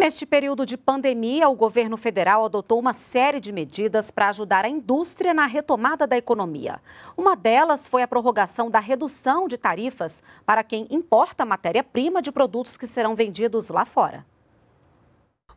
Neste período de pandemia, o governo federal adotou uma série de medidas para ajudar a indústria na retomada da economia. Uma delas foi a prorrogação da redução de tarifas para quem importa matéria-prima de produtos que serão vendidos lá fora.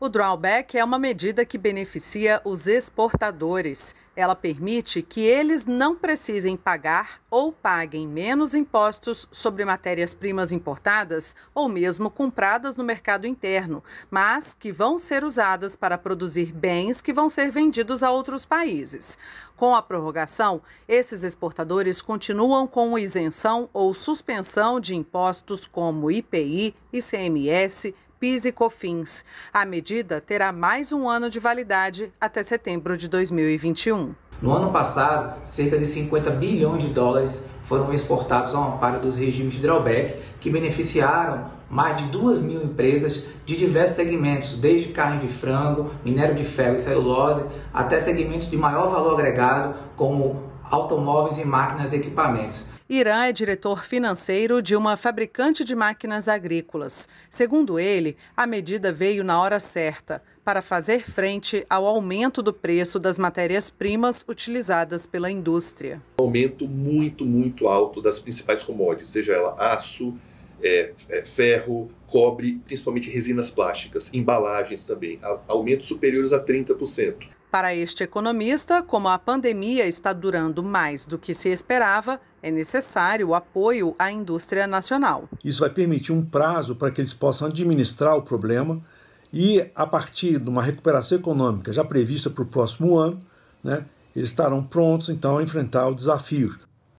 O drawback é uma medida que beneficia os exportadores. Ela permite que eles não precisem pagar ou paguem menos impostos sobre matérias-primas importadas ou mesmo compradas no mercado interno, mas que vão ser usadas para produzir bens que vão ser vendidos a outros países. Com a prorrogação, esses exportadores continuam com isenção ou suspensão de impostos como IPI, ICMS, PIS e COFINS. A medida terá mais um ano de validade até setembro de 2021. No ano passado, cerca de 50 bilhões de dólares foram exportados ao amparo dos regimes de drawback, que beneficiaram mais de 2 mil empresas de diversos segmentos, desde carne de frango, minério de ferro e celulose, até segmentos de maior valor agregado, como automóveis e máquinas e equipamentos. Irã é diretor financeiro de uma fabricante de máquinas agrícolas. Segundo ele, a medida veio na hora certa para fazer frente ao aumento do preço das matérias-primas utilizadas pela indústria. Um aumento muito, muito alto das principais commodities, seja ela aço, é, é, ferro, cobre, principalmente resinas plásticas, embalagens também, aumentos superiores a 30%. Para este economista, como a pandemia está durando mais do que se esperava, é necessário o apoio à indústria nacional. Isso vai permitir um prazo para que eles possam administrar o problema e, a partir de uma recuperação econômica já prevista para o próximo ano, né, eles estarão prontos então a enfrentar o desafio.